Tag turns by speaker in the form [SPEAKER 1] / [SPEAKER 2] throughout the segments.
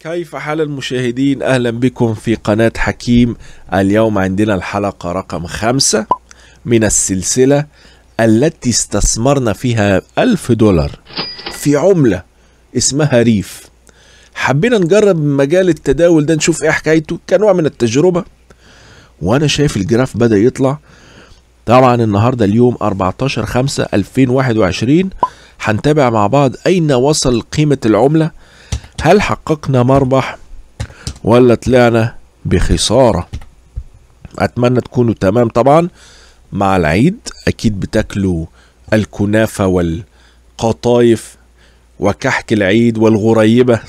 [SPEAKER 1] كيف حال المشاهدين اهلا بكم في قناة حكيم اليوم عندنا الحلقة رقم خمسة من السلسلة التي استثمرنا فيها ألف دولار في عملة اسمها ريف حبينا نجرب مجال التداول ده نشوف ايه حكايته كنوع من التجربة وانا شايف الجراف بدأ يطلع طبعا النهاردة اليوم 14 5 2021 هنتابع مع بعض اين وصل قيمة العملة هل حققنا مربح ولا طلعنا بخسارة أتمنى تكونوا تمام طبعا مع العيد أكيد بتاكلوا الكنافة والقطايف وكحك العيد والغريبة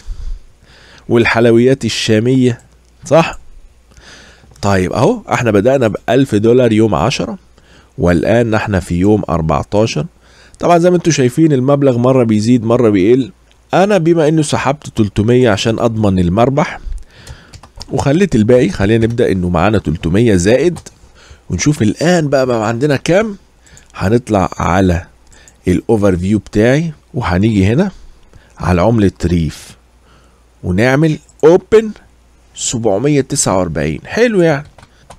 [SPEAKER 1] والحلويات الشامية صح؟ طيب اهو احنا بدأنا بألف دولار يوم عشرة والآن احنا في يوم أربعتاشر طبعا زي ما انتم شايفين المبلغ مرة بيزيد مرة بيقل انا بما انه سحبت 300 عشان اضمن المربح وخليت الباقي خلينا نبدا انه معانا 300 زائد ونشوف الان بقى بقى عندنا كام هنطلع على الاوفر فيو بتاعي وهنيجي هنا على عملة ريف ونعمل اوبن 749 حلو يعني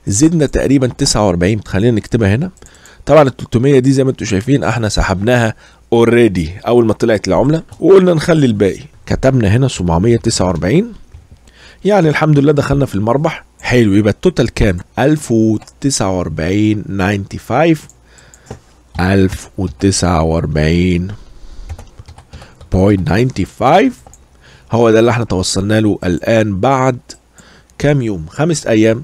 [SPEAKER 1] زدنا تقريبا 49 خلينا نكتبها هنا طبعا ال 300 دي زي ما انتم شايفين احنا سحبناها اوريدي اول ما طلعت العمله وقلنا نخلي الباقي كتبنا هنا 749 يعني الحمد لله دخلنا في المربح حلو يبقى التوتال كام 1049 95 هو ده اللي احنا توصلنا له الآن بعد كام يوم خمس أيام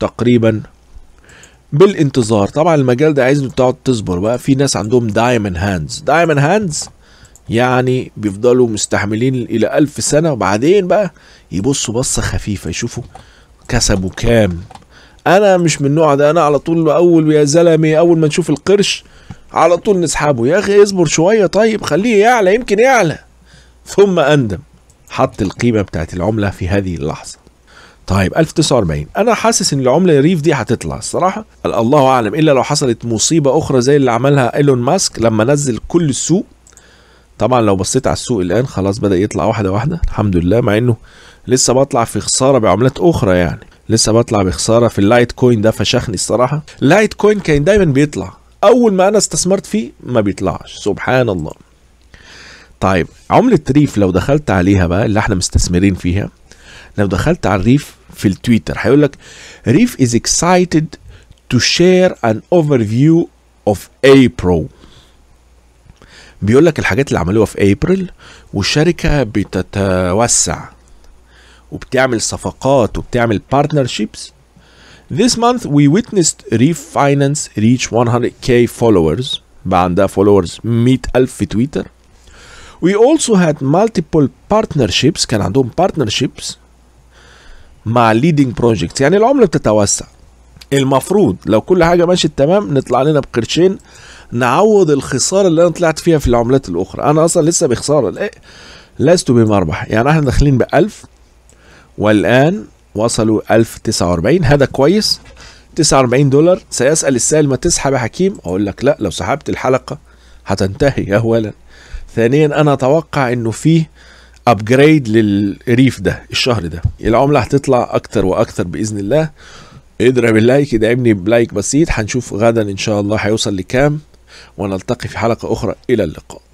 [SPEAKER 1] تقريبا بالانتظار طبعا المجال ده عايز تقعد تصبر بقى في ناس عندهم دايمن هاندز دايمن هاندز يعني بيفضلوا مستحملين الى ألف سنة وبعدين بقى يبصوا بصة خفيفة يشوفوا كسبوا كام انا مش من النوع ده انا على طول اول يا زلمه اول ما نشوف القرش على طول نسحبه يا اخي اصبر شويه طيب خليه يعلى يمكن يعلى ثم اندم حط القيمه بتاعت العمله في هذه اللحظه طيب 1049 انا حاسس ان العمله ريف دي هتطلع الصراحه الله اعلم الا لو حصلت مصيبه اخرى زي اللي عملها ايلون ماسك لما نزل كل السوق طبعا لو بصيت على السوق الان خلاص بدا يطلع واحده واحده الحمد لله مع انه لسه بطلع في خساره بعملات اخرى يعني لسه بطلع بخساره في اللايت كوين ده فشخني الصراحه اللايت كوين كان دايما بيطلع اول ما انا استثمرت فيه ما بيطلعش سبحان الله طيب عمله ريف لو دخلت عليها بقى اللي احنا مستثمرين فيها لو دخلت على الريف في التويتر هيقول لك ريف is excited to share an overview of April بيقول لك الحاجات اللي عملوها في ابريل والشركه بتتوسع وبتعمل صفقات وبتعمل partnerships This month we witnessed Reef Finance reach 100k followers بقى عندها followers 100,000 في تويتر We also had multiple partnerships كان عندهم partnerships مع ليدنج بروجكتس يعني العملة بتتوسع المفروض لو كل حاجة ماشية تمام نطلع لنا بقرشين نعوض الخسارة اللي أنا طلعت فيها في العملات الأخرى أنا أصلا لسه بخسارة إيه؟ لست بمربح يعني احنا داخلين ب 1000 والآن وصلوا 1049 هذا كويس 49 دولار سيسأل السائل ما تسحب يا حكيم أقول لك لا لو سحبت الحلقة هتنتهي أولا ثانيا أنا أتوقع أنه فيه ابجريد للريف ده الشهر ده العمله هتطلع اكتر واكتر باذن الله اضرب اللايك ادعمني بلايك بسيط هنشوف غدا ان شاء الله هيوصل لكام ونلتقي في حلقه اخرى الى اللقاء